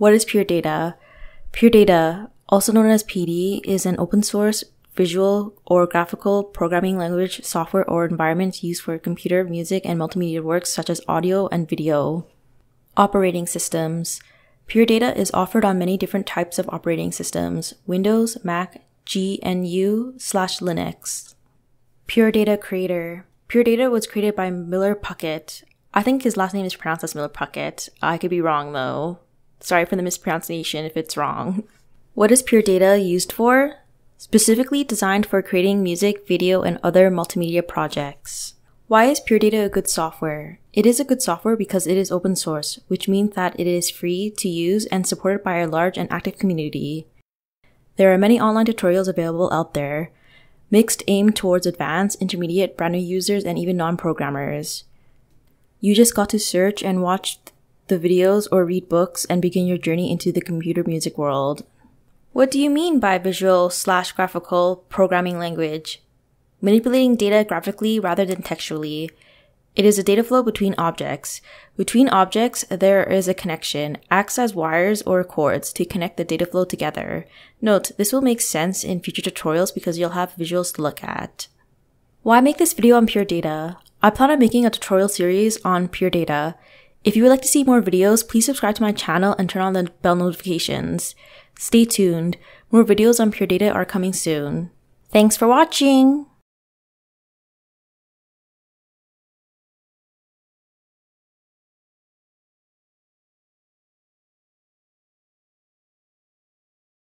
What is Pure Data? Pure Data, also known as PD, is an open source visual or graphical programming language, software, or environment used for computer, music, and multimedia works such as audio and video. Operating systems. Pure Data is offered on many different types of operating systems Windows, Mac, GNU, slash Linux. Pure Data Creator. Pure Data was created by Miller Puckett. I think his last name is pronounced as Miller Puckett. I could be wrong though. Sorry for the mispronunciation if it's wrong. What is Pure Data used for? Specifically designed for creating music, video, and other multimedia projects. Why is Pure Data a good software? It is a good software because it is open source, which means that it is free to use and supported by a large and active community. There are many online tutorials available out there, mixed aimed towards advanced, intermediate, brand new users, and even non programmers. You just got to search and watch the videos or read books and begin your journey into the computer music world. What do you mean by visual slash graphical programming language? Manipulating data graphically rather than textually. It is a data flow between objects. Between objects, there is a connection, acts as wires or cords to connect the data flow together. Note, this will make sense in future tutorials because you'll have visuals to look at. Why make this video on pure data? I plan on making a tutorial series on pure data. If you would like to see more videos, please subscribe to my channel and turn on the bell notifications. Stay tuned, more videos on Pure Data are coming soon. Thanks for watching!